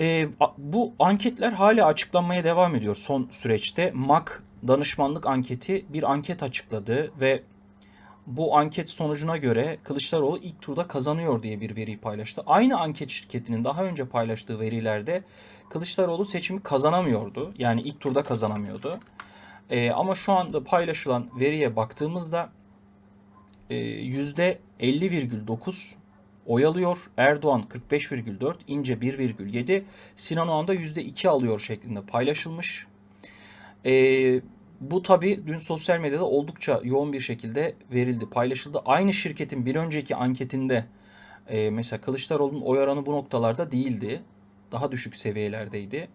E, bu anketler hala açıklanmaya devam ediyor son süreçte. MAK danışmanlık anketi bir anket açıkladı ve bu anket sonucuna göre Kılıçdaroğlu ilk turda kazanıyor diye bir veriyi paylaştı. Aynı anket şirketinin daha önce paylaştığı verilerde Kılıçdaroğlu seçimi kazanamıyordu. Yani ilk turda kazanamıyordu. E, ama şu anda paylaşılan veriye baktığımızda e, %50,9 oyalıyor. Erdoğan 45,4, İnce 1,7, Sinan Oğan da %2 alıyor şeklinde paylaşılmış. Ee, bu tabi dün sosyal medyada oldukça yoğun bir şekilde verildi, paylaşıldı. Aynı şirketin bir önceki anketinde e, mesela Kılıçdaroğlu'nun oy oranı bu noktalarda değildi. Daha düşük seviyelerdeydi.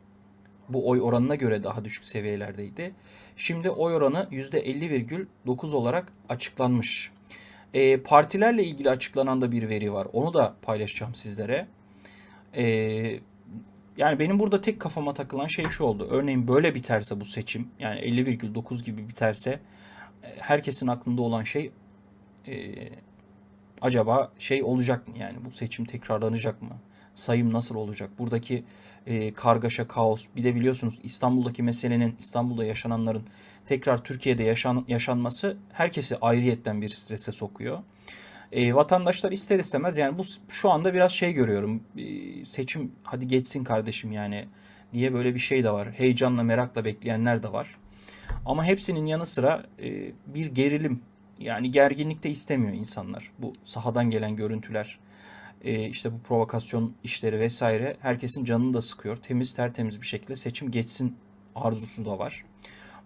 Bu oy oranına göre daha düşük seviyelerdeydi. Şimdi oy oranı %50,9 olarak açıklanmış. E, partilerle ilgili açıklanan da bir veri var. Onu da paylaşacağım sizlere. E, yani benim burada tek kafama takılan şey şu oldu. Örneğin böyle biterse bu seçim yani 50,9 gibi biterse e, herkesin aklında olan şey e, acaba şey olacak mı? Yani bu seçim tekrarlanacak mı? sayım nasıl olacak? Buradaki e, kargaşa, kaos bir de biliyorsunuz İstanbul'daki meselenin, İstanbul'da yaşananların tekrar Türkiye'de yaşan, yaşanması herkesi ayrıyetten bir strese sokuyor. E, vatandaşlar ister istemez yani bu şu anda biraz şey görüyorum. E, seçim hadi geçsin kardeşim yani diye böyle bir şey de var. Heyecanla, merakla bekleyenler de var. Ama hepsinin yanı sıra e, bir gerilim yani gerginlik de istemiyor insanlar. Bu sahadan gelen görüntüler, e, işte bu provokasyon işleri vesaire herkesin canını da sıkıyor. Temiz tertemiz bir şekilde seçim geçsin arzusu da var.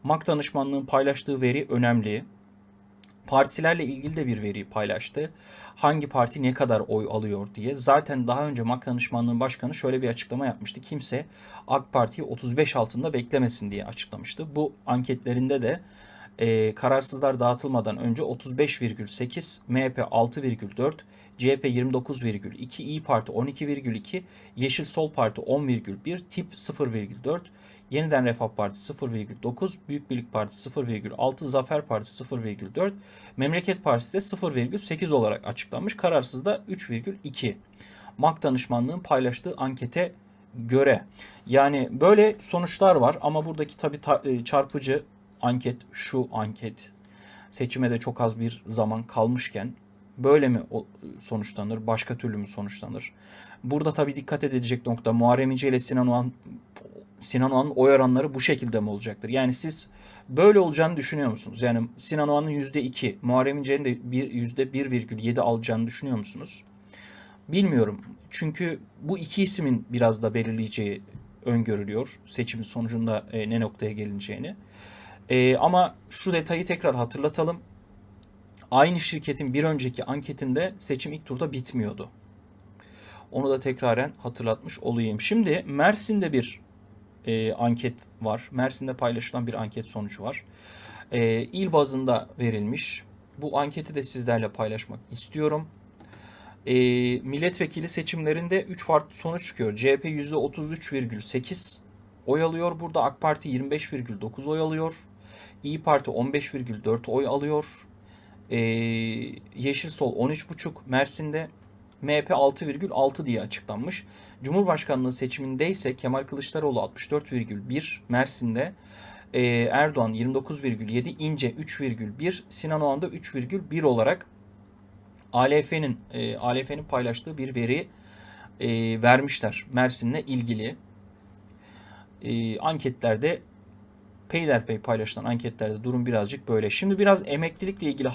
MAK danışmanlığın paylaştığı veri önemli. Partilerle ilgili de bir veri paylaştı. Hangi parti ne kadar oy alıyor diye. Zaten daha önce MAK danışmanlığın başkanı şöyle bir açıklama yapmıştı. Kimse AK Parti'yi 35 altında beklemesin diye açıklamıştı. Bu anketlerinde de e, kararsızlar dağıtılmadan önce 35,8, MHP 6,4, CHP 29,2, İyi Parti 12,2, Yeşil Sol Parti 10,1, Tip 0,4, Yeniden Refah Partisi 0,9, Büyük Birlik Partisi 0,6, Zafer Partisi 0,4, Memleket Partisi de 0,8 olarak açıklanmış. Kararsız da 3,2. MAK danışmanlığın paylaştığı ankete göre. Yani böyle sonuçlar var ama buradaki tabi ta- e, çarpıcı anket şu anket. Seçime de çok az bir zaman kalmışken Böyle mi sonuçlanır? Başka türlü mü sonuçlanır? Burada tabii dikkat edilecek nokta Muharrem İnce ile Sinan Oğan Sinan Oğan'ın oy oranları bu şekilde mi olacaktır? Yani siz böyle olacağını düşünüyor musunuz? Yani Sinan Oğan'ın %2, Muharrem İnce'nin de %1,7 alacağını düşünüyor musunuz? Bilmiyorum. Çünkü bu iki ismin biraz da belirleyeceği öngörülüyor. Seçimin sonucunda e, ne noktaya gelineceğini. E, ama şu detayı tekrar hatırlatalım. Aynı şirketin bir önceki anketinde seçim ilk turda bitmiyordu. Onu da tekraren hatırlatmış olayım. Şimdi Mersin'de bir e, anket var. Mersin'de paylaşılan bir anket sonucu var. E, il bazında verilmiş. Bu anketi de sizlerle paylaşmak istiyorum. E, milletvekili seçimlerinde 3 farklı sonuç çıkıyor. CHP %33,8 oy alıyor. Burada AK Parti 25,9 oy alıyor. İyi Parti 15,4 oy alıyor. Ee, Yeşil Sol 13,5 Mersin'de MHP 6,6 diye açıklanmış. Cumhurbaşkanlığı seçiminde ise Kemal Kılıçdaroğlu 64,1 Mersin'de, e, Erdoğan 29,7, İnce 3,1, Sinan Oğan 3,1 olarak ALF'nin e, ALF'nin paylaştığı bir veri e, vermişler Mersin'le ilgili. E, anketlerde peyderpey paylaşılan anketlerde durum birazcık böyle. Şimdi biraz emeklilikle ilgili